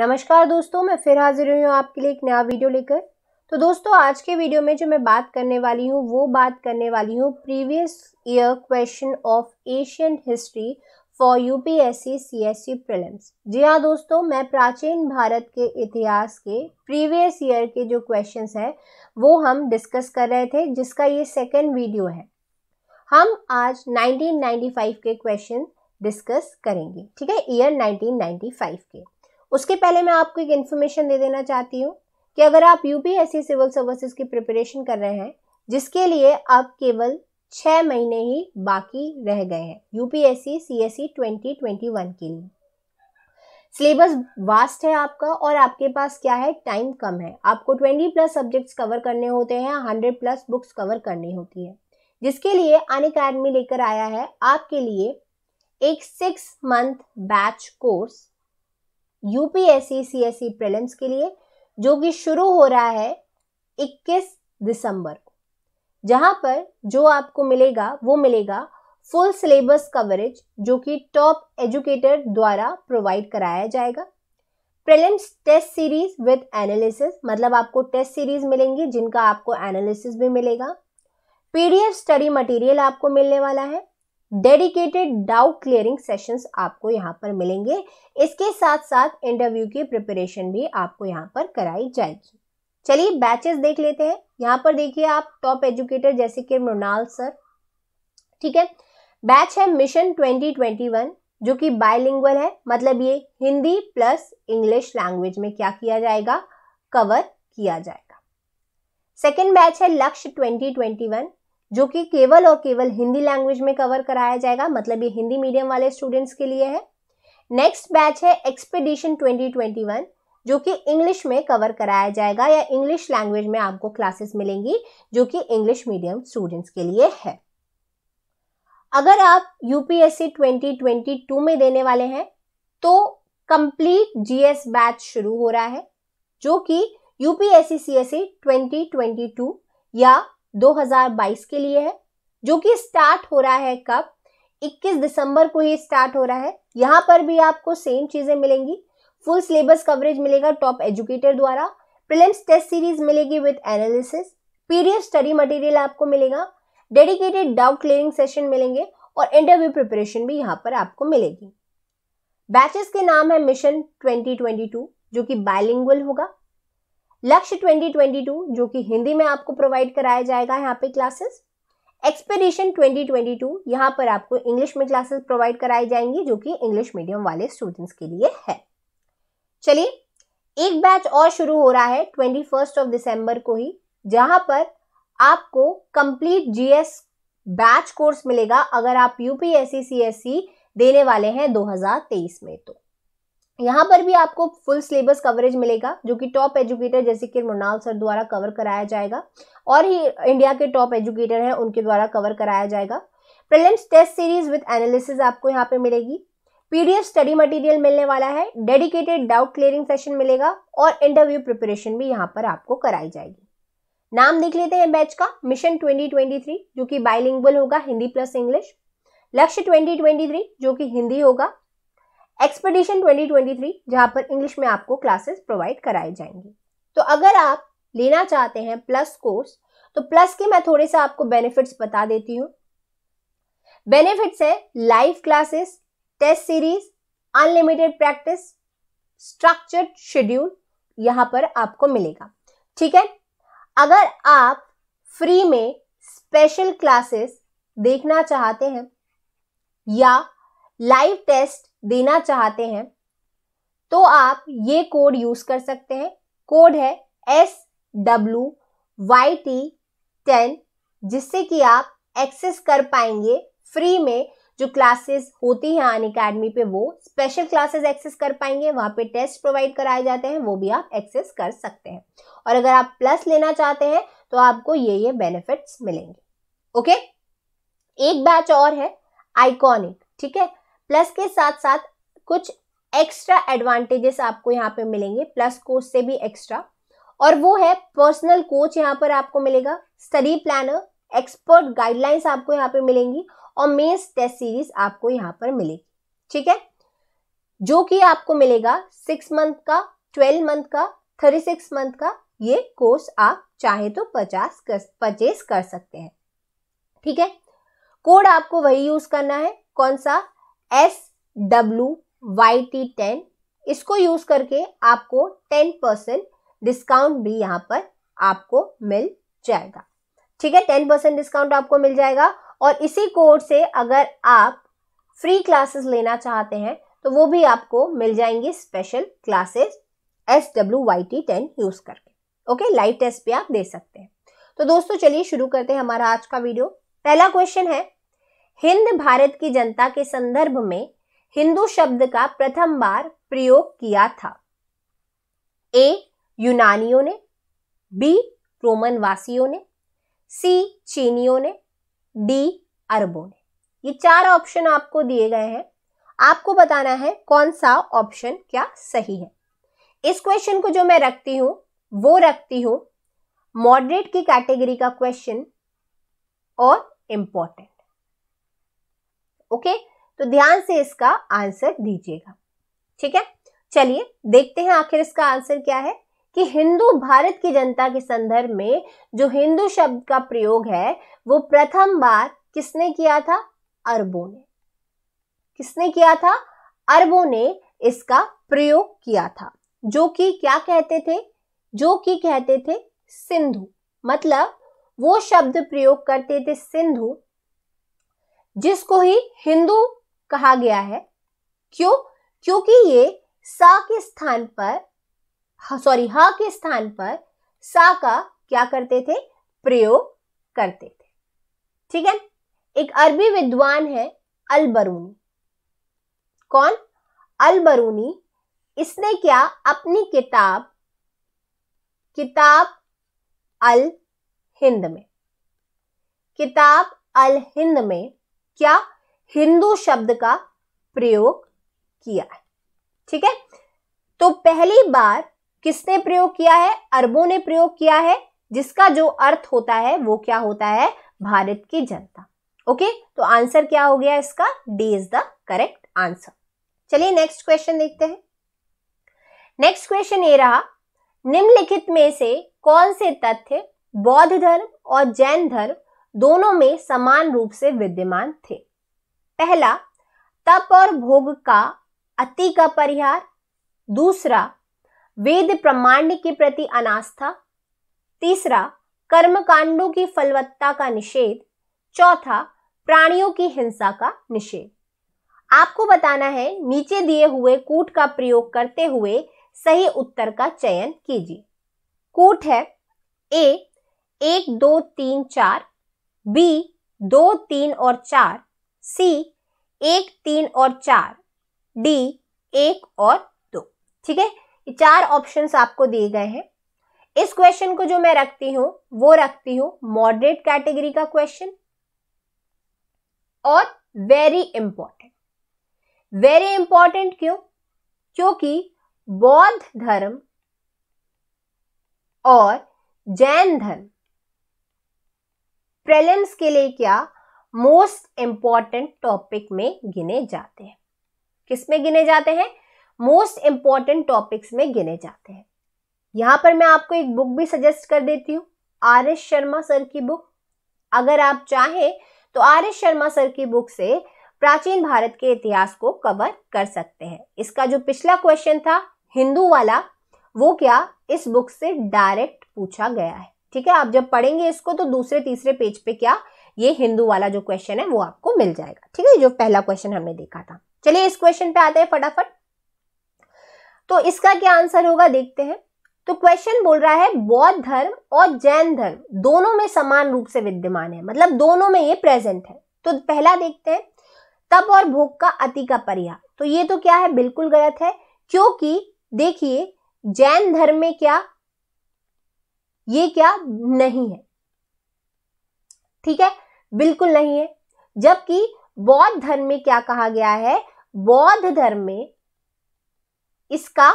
नमस्कार दोस्तों मैं फिर हाजिर हुई हूँ आपके लिए एक नया वीडियो लेकर तो दोस्तों आज के वीडियो में जो मैं बात करने वाली हूँ वो बात करने वाली हूँ previous year question of Asian history for UPSC CSC prelims जी हाँ दोस्तों मैं प्राचीन भारत के इतिहास के प्रीवियस ईयर के जो क्वेश्चन हैं वो हम डिस्कस कर रहे थे जिसका ये सेकेंड वीडियो है हम आज 1995 के क्वेश्चन डिस्कस करेंगे ठीक है ईयर 1995 के उसके पहले मैं आपको एक इन्फॉर्मेशन दे देना चाहती हूँ कि अगर आप यूपीएससी सिविल सर्विसेज की प्रिपरेशन कर रहे हैं जिसके लिए आप केवल छः महीने ही बाकी रह गए हैं यूपीएससी सीएससी सी के लिए सिलेबस वास्ट है आपका और आपके पास क्या है टाइम कम है आपको 20 प्लस सब्जेक्ट्स कवर करने होते हैं 100 प्लस बुक्स कवर करनी होती है जिसके लिए अन अकेडमी लेकर आया है आपके लिए एक six month batch course UPSC S prelims के लिए जो कि शुरू हो रहा है 21 दिसंबर को जहां पर जो आपको मिलेगा वो मिलेगा फुल सिलेबस कवरेज जो कि टॉप एजुकेटर द्वारा प्रोवाइड कराया जाएगा prelims test series with analysis मतलब आपको टेस्ट सीरीज मिलेंगी जिनका आपको एनालिसिस भी मिलेगा पीडीएफ स्टडी मटेरियल आपको मिलने वाला है डेडिकेटेड डाउट क्लियरिंग सेशंस आपको यहाँ पर मिलेंगे इसके साथ साथ इंटरव्यू की प्रिपरेशन भी आपको यहाँ पर कराई जाएगी चलिए बैचेस देख लेते हैं यहाँ पर देखिए आप टॉप एजुकेटर जैसे कि मृणाल सर ठीक है बैच है मिशन 2021 जो कि बायलिंगुअल है मतलब ये हिंदी प्लस इंग्लिश लैंग्वेज में क्या किया जाएगा कवर किया जाएगा सेकेंड बैच है लक्ष्य ट्वेंटी जो कि केवल और केवल हिंदी लैंग्वेज में कवर कराया जाएगा मतलब ये हिंदी मीडियम वाले स्टूडेंट्स के लिए है नेक्स्ट बैच है एक्सपेडिशन 2021 जो कि इंग्लिश में कवर कराया जाएगा या इंग्लिश लैंग्वेज में आपको क्लासेस मिलेंगी जो कि इंग्लिश मीडियम स्टूडेंट्स के लिए है अगर आप यूपीएससी 2022 में देने वाले हैं तो कंप्लीट जीएस बैच शुरू हो रहा है जो कि यूपीएससी सीएससी 2022 या 2022 के लिए है जो कि स्टार्ट हो रहा है कब 21 दिसंबर को ही स्टार्ट हो रहा है यहाँ पर भी आपको सेम चीजें मिलेंगी फुल सिलेबस कवरेज मिलेगा टॉप एजुकेटर द्वारा प्रिलिम्स टेस्ट सीरीज मिलेगी with analysis PDF study material आपको मिलेगा डेडिकेटेड डाउट क्लियरिंग सेशन मिलेंगे और इंटरव्यू प्रिपरेशन भी यहाँ पर आपको मिलेगी बैचेस के नाम है मिशन 2022 जो कि बायलिंगुअल होगा लक्ष्य 2022 जो कि हिंदी में आपको प्रोवाइड कराया जाएगा यहाँ पे क्लासेस एक्सपेडिशन 2022 ट्वेंटी यहाँ पर आपको इंग्लिश में क्लासेस प्रोवाइड कराई जाएंगी जो कि इंग्लिश मीडियम वाले स्टूडेंट्स के लिए है चलिए एक बैच और शुरू हो रहा है ट्वेंटी फर्स्ट ऑफ दिसंबर को ही जहां पर आपको कंप्लीट जीएस बैच कोर्स मिलेगा अगर आप यूपीएससी सीएससी e देने वाले हैं 2023 में तो यहाँ पर भी आपको फुल सिलेबस कवरेज मिलेगा जो कि टॉप एजुकेटर जैसे कि मृणाल सर द्वारा कवर कराया जाएगा और ही इंडिया के टॉप एजुकेटर हैं उनके द्वारा कवर कराया जाएगा prelims test series with analysis आपको यहाँ पे मिलेगी पीडीएफ स्टडी मटेरियल मिलने वाला है डेडिकेटेड डाउट क्लियरिंग सेशन मिलेगा और इंटरव्यू प्रिपरेशन भी यहाँ पर आपको कराई जाएगी नाम देख लेते हैं बैच का मिशन 2023 जो कि बाइलिंगुअल होगा हिंदी प्लस इंग्लिश लक्ष्य 2023 जो कि हिंदी होगा एक्सपेडिशन 2023 जहां पर इंग्लिश में आपको क्लासेस प्रोवाइड कराई जाएंगी तो अगर आप लेना चाहते हैं प्लस कोर्स तो प्लस के मैं थोड़े से आपको बेनिफिट्स बता देती हूँ बेनिफिट्स है live classes test series unlimited practice structured schedule यहाँ पर आपको मिलेगा ठीक है अगर आप फ्री में स्पेशल क्लासेस देखना चाहते हैं या लाइव टेस्ट देना चाहते हैं तो आप ये कोड यूज कर सकते हैं कोड है S W Y T ten जिससे कि आप एक्सेस कर पाएंगे फ्री में जो क्लासेस होती है अन अकेडमी पे वो स्पेशल क्लासेस एक्सेस कर पाएंगे वहाँ पे टेस्ट प्रोवाइड कराए जाते हैं वो भी आप एक्सेस कर सकते हैं और अगर आप प्लस लेना चाहते हैं तो आपको ये ये बेनिफिट्स मिलेंगे ओके एक बैच और है आइकॉनिक ठीक है प्लस के साथ साथ कुछ एक्स्ट्रा एडवांटेजेस आपको यहाँ पे मिलेंगे प्लस कोर्स से भी एक्स्ट्रा और वो है पर्सनल कोच यहाँ पर आपको मिलेगा स्टडी प्लानर एक्सपर्ट गाइडलाइंस आपको यहाँ पे मिलेंगी और मेन्स टेस्ट सीरीज आपको यहाँ पर मिलेगी ठीक है जो कि आपको मिलेगा सिक्स मंथ का ट्वेल्व मंथ का थर्टी सिक्स मंथ का ये कोर्स आप चाहे तो पचास कर परचेज कर सकते हैं ठीक है कोड आपको वही यूज करना है कौन सा S W Y T ten इसको यूज करके आपको टेन परसेंट डिस्काउंट भी यहाँ पर आपको मिल जाएगा ठीक है टेन परसेंट डिस्काउंट आपको मिल जाएगा और इसी कोड से अगर आप फ्री क्लासेस लेना चाहते हैं तो वो भी आपको मिल जाएंगे special classes S W Y T ten use करके ओके लाइव टेस्ट भी आप दे सकते हैं तो दोस्तों चलिए शुरू करते हैं हमारा आज का वीडियो पहला क्वेश्चन है हिंद भारत की जनता के संदर्भ में हिंदू शब्द का प्रथम बार प्रयोग किया था ए यूनानियों ने बी रोमन वासियों ने सी चीनियों ने डी अरबों ने ये चार ऑप्शन आपको दिए गए हैं आपको बताना है कौन सा ऑप्शन क्या सही है इस क्वेश्चन को जो मैं रखती हूं वो रखती हूं मॉडरेट की कैटेगरी का क्वेश्चन और इंपॉर्टेंट ओके तो ध्यान से इसका आंसर दीजिएगा ठीक है चलिए देखते हैं आखिर इसका आंसर क्या है कि हिंदू भारत की जनता के संदर्भ में जो हिंदू शब्द का प्रयोग है वो प्रथम बार किसने किया था अरबों ने किसने किया था अरबों ने इसका प्रयोग किया था जो कि क्या कहते थे जो कि कहते थे सिंधु मतलब वो शब्द प्रयोग करते थे सिंधु जिसको ही हिंदू कहा गया है क्यों क्योंकि ये सा के स्थान पर सॉरी हा के स्थान पर सा का क्या करते थे प्रयोग करते थे ठीक है एक अरबी विद्वान है अल बरूनी कौन अल बरूनी इसने क्या अपनी किताब किताब अल हिंद में किताब अल हिंद में क्या हिंदू शब्द का प्रयोग किया है ठीक है तो पहली बार किसने प्रयोग किया है अरबों ने प्रयोग किया है जिसका जो अर्थ होता है वो क्या होता है भारत की जनता ओके तो आंसर क्या हो गया इसका D is the correct answer चलिए नेक्स्ट क्वेश्चन देखते हैं नेक्स्ट क्वेश्चन ये रहा निम्नलिखित में से कौन से तथ्य बौद्ध धर्म और जैन धर्म दोनों में समान रूप से विद्यमान थे पहला तप और भोग का अति का परिहार दूसरा वेद प्रमाण्य के प्रति अनास्था तीसरा कर्मकांडों की फलवत्ता का निषेध चौथा प्राणियों की हिंसा का निषेध आपको बताना है नीचे दिए हुए कूट का प्रयोग करते हुए सही उत्तर का चयन कीजिए कूट है ए एक दो तीन चार बी दो तीन और चार सी एक तीन और चार डी एक और दो ठीक है ये चार ऑप्शंस आपको दिए गए हैं इस क्वेश्चन को जो मैं रखती हूं वो रखती हूं मॉडरेट कैटेगरी का क्वेश्चन और वेरी इंपॉर्टेंट वेरी इंपॉर्टेंट क्यों क्योंकि बौद्ध धर्म और जैन धर्म प्रेलिम्स के लिए क्या मोस्ट इंपॉर्टेंट टॉपिक में गिने जाते हैं किस में गिने जाते हैं मोस्ट इंपॉर्टेंट टॉपिक्स में गिने जाते हैं यहां पर मैं आपको एक बुक भी सजेस्ट कर देती हूँ आर एस शर्मा सर की बुक अगर आप चाहें तो आर एस शर्मा सर की बुक से प्राचीन भारत के इतिहास को कवर कर सकते हैं इसका जो पिछला क्वेश्चन था हिंदू वाला वो क्या इस बुक से डायरेक्ट पूछा गया है ठीक है आप जब पढ़ेंगे इसको तो दूसरे तीसरे पेज पे क्या ये हिंदू वाला जो क्वेश्चन है वो आपको मिल जाएगा ठीक है जो पहला क्वेश्चन हमने देखा था चलिए इस क्वेश्चन पे आते हैं फटाफट तो इसका क्या आंसर होगा देखते हैं तो क्वेश्चन बोल रहा है बौद्ध धर्म और जैन धर्म दोनों में समान रूप से विद्यमान है मतलब दोनों में ये प्रेजेंट है तो पहला देखते हैं तप और भोग का अति का परिहार तो ये तो क्या है बिल्कुल गलत है क्योंकि देखिए जैन धर्म में क्या ये क्या नहीं है ठीक है बिल्कुल नहीं है जबकि बौद्ध धर्म में क्या कहा गया है बौद्ध धर्म में इसका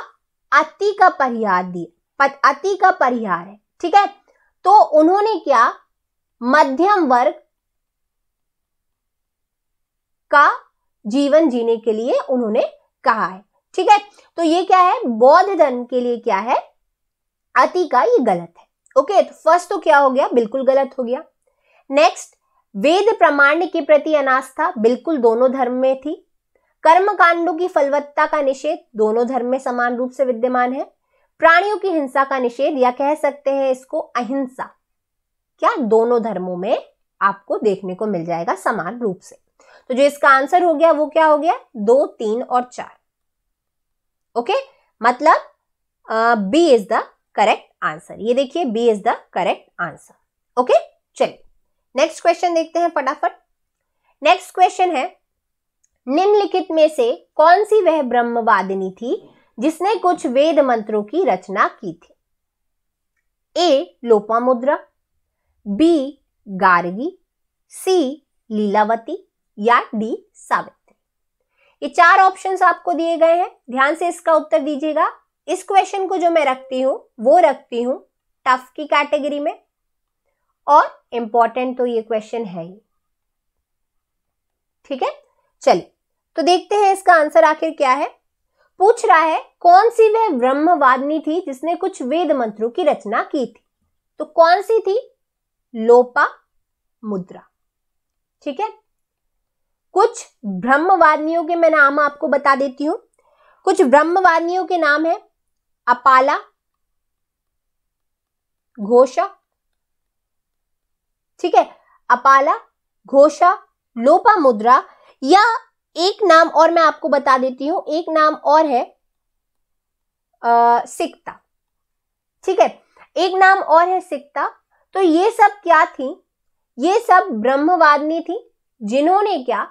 अति का परिहार दिया अति का परिहार है ठीक है तो उन्होंने क्या मध्यम वर्ग का जीवन जीने के लिए उन्होंने कहा है ठीक है तो ये क्या है बौद्ध धर्म के लिए क्या है अति का ये गलत है ओके तो फर्स्ट तो क्या हो गया बिल्कुल गलत हो गया नेक्स्ट वेद प्रमाण के प्रति अनास्था बिल्कुल दोनों धर्म में थी कर्म कांडों की फलवत्ता का निषेध दोनों धर्म में समान रूप से विद्यमान है प्राणियों की हिंसा का निषेध या कह सकते हैं इसको अहिंसा क्या दोनों धर्मों में आपको देखने को मिल जाएगा समान रूप से तो जो इसका आंसर हो गया वो क्या हो गया दो तीन और चार ओके मतलब B is the correct answer ये देखिए B is the correct answer okay चलिए नेक्स्ट क्वेश्चन देखते हैं फटाफट नेक्स्ट क्वेश्चन है निम्नलिखित में से कौन सी वह ब्रह्मवादिनी थी जिसने कुछ वेद मंत्रों की रचना की थी A Lopamudra B Gargi C Lilavati या डी सावित्री ये चार ऑप्शंस आपको दिए गए हैं ध्यान से इसका उत्तर दीजिएगा इस क्वेश्चन को जो मैं रखती हूँ वो रखती हूँ टफ की कैटेगरी में और इम्पॉर्टेंट तो ये क्वेश्चन है ही ठीक है चलिए तो देखते हैं इसका आंसर आखिर क्या है पूछ रहा है कौन सी वह ब्रह्मवादिनी थी जिसने कुछ वेद मंत्रों की रचना की थी तो कौन सी थी लोपा मुद्रा ठीक है कुछ ब्रह्मवादियों के मैं नाम आपको बता देती हूं कुछ ब्रह्मवादियों के नाम है अपाला घोषा ठीक है अपाला घोषा लोपा मुद्रा या एक नाम और मैं आपको बता देती हूं एक नाम और है सिक्ता सिकता ठीक है एक नाम और है सिकता तो ये सब क्या थी ये सब ब्रह्मवादिनी थी जिन्होंने क्या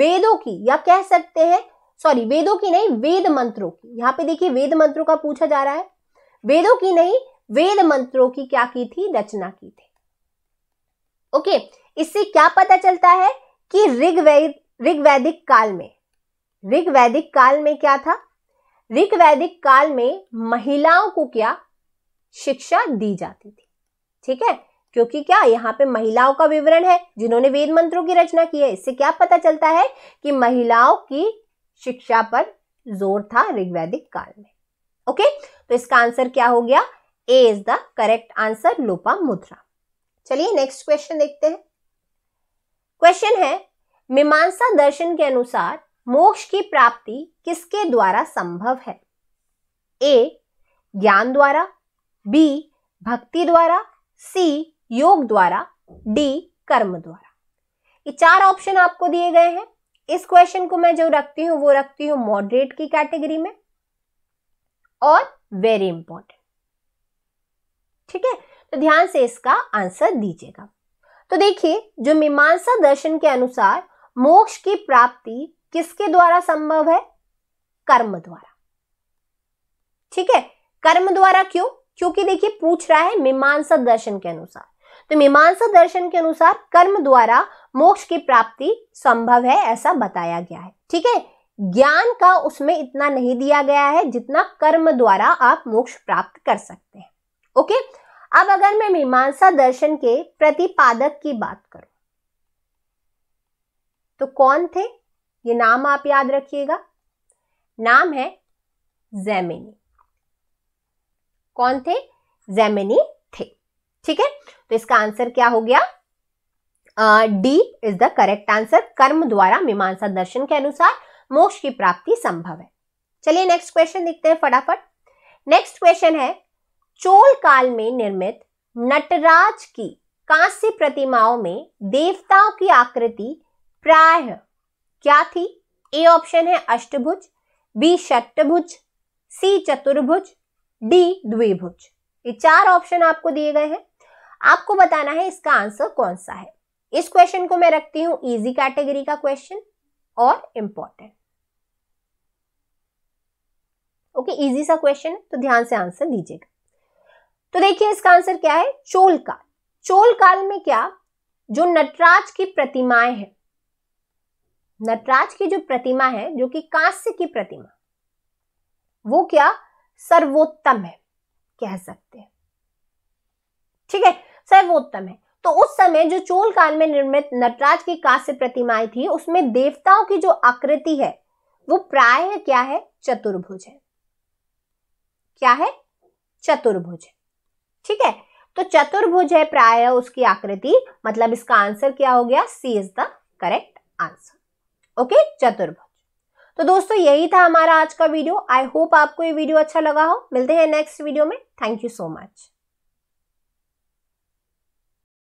वेदों की या कह सकते हैं सॉरी वेदों की नहीं वेद मंत्रों की यहाँ पे देखिए वेद मंत्रों का पूछा जा रहा है वेदों की नहीं वेद मंत्रों की क्या की थी रचना की थी ओके इससे क्या पता चलता है कि ऋग्वेद ऋग्वैदिक काल में ऋग्वैदिक काल में क्या था ऋग्वैदिक काल में महिलाओं को क्या शिक्षा दी जाती थी ठीक है क्योंकि क्या यहाँ पे महिलाओं का विवरण है जिन्होंने वेद मंत्रों की रचना की है इससे क्या पता चलता है कि महिलाओं की शिक्षा पर जोर था ऋग्वैदिक काल में ओके तो इसका आंसर क्या हो गया A is the correct answer Lopamudra चलिए नेक्स्ट क्वेश्चन देखते हैं क्वेश्चन है मीमांसा दर्शन के अनुसार मोक्ष की प्राप्ति किसके द्वारा संभव है ए ज्ञान द्वारा बी भक्ति द्वारा सी योग द्वारा डी कर्म द्वारा ये चार ऑप्शन आपको दिए गए हैं इस क्वेश्चन को मैं जो रखती हूं वो रखती हूं मॉडरेट की कैटेगरी में और वेरी इंपॉर्टेंट ठीक है तो ध्यान से इसका आंसर दीजिएगा तो देखिए जो मीमांसा दर्शन के अनुसार मोक्ष की प्राप्ति किसके द्वारा संभव है कर्म द्वारा ठीक है कर्म द्वारा क्यों क्योंकि देखिए पूछ रहा है मीमांसा दर्शन के अनुसार तो मीमांसा दर्शन के अनुसार कर्म द्वारा मोक्ष की प्राप्ति संभव है ऐसा बताया गया है ठीक है ज्ञान का उसमें इतना नहीं दिया गया है जितना कर्म द्वारा आप मोक्ष प्राप्त कर सकते हैं ओके अब अगर मैं मीमांसा दर्शन के प्रतिपादक की बात करूं तो कौन थे ये नाम आप याद रखिएगा नाम है जैमिनी कौन थे जैमिनी ठीक है तो इसका आंसर क्या हो गया D is the correct answer कर्म द्वारा मीमांसा दर्शन के अनुसार मोक्ष की प्राप्ति संभव है चलिए नेक्स्ट क्वेश्चन देखते हैं फटाफट नेक्स्ट क्वेश्चन है चोल काल में निर्मित नटराज की कांस्य प्रतिमाओं में देवताओं की आकृति प्राय क्या थी ए ऑप्शन है अष्टभुज बी षट्टभुज सी चतुर्भुज डी द्विभुज ये चार ऑप्शन आपको दिए गए हैं आपको बताना है इसका आंसर कौन सा है इस क्वेश्चन को मैं रखती हूं इजी कैटेगरी का क्वेश्चन और इंपॉर्टेंट ओके इजी सा क्वेश्चन है तो ध्यान से आंसर दीजिएगा तो देखिए इसका आंसर क्या है चोल काल चोल काल में क्या जो नटराज की प्रतिमाएं हैं नटराज की जो प्रतिमा है जो कि कांस्य की प्रतिमा वो क्या सर्वोत्तम है कह सकते हैं ठीक है सर्वोत्तम है तो उस समय जो चोल काल में निर्मित नटराज की कांस्य प्रतिमाएं थी उसमें देवताओं की जो आकृति है वो प्राय क्या है चतुर्भुज है क्या है चतुर्भुज है ठीक है तो चतुर्भुज है प्राय उसकी आकृति मतलब इसका आंसर क्या हो गया C is the correct answer okay चतुर्भुज तो दोस्तों यही था हमारा आज का वीडियो आई होप आपको ये वीडियो अच्छा लगा हो मिलते हैं नेक्स्ट वीडियो में थैंक यू सो मच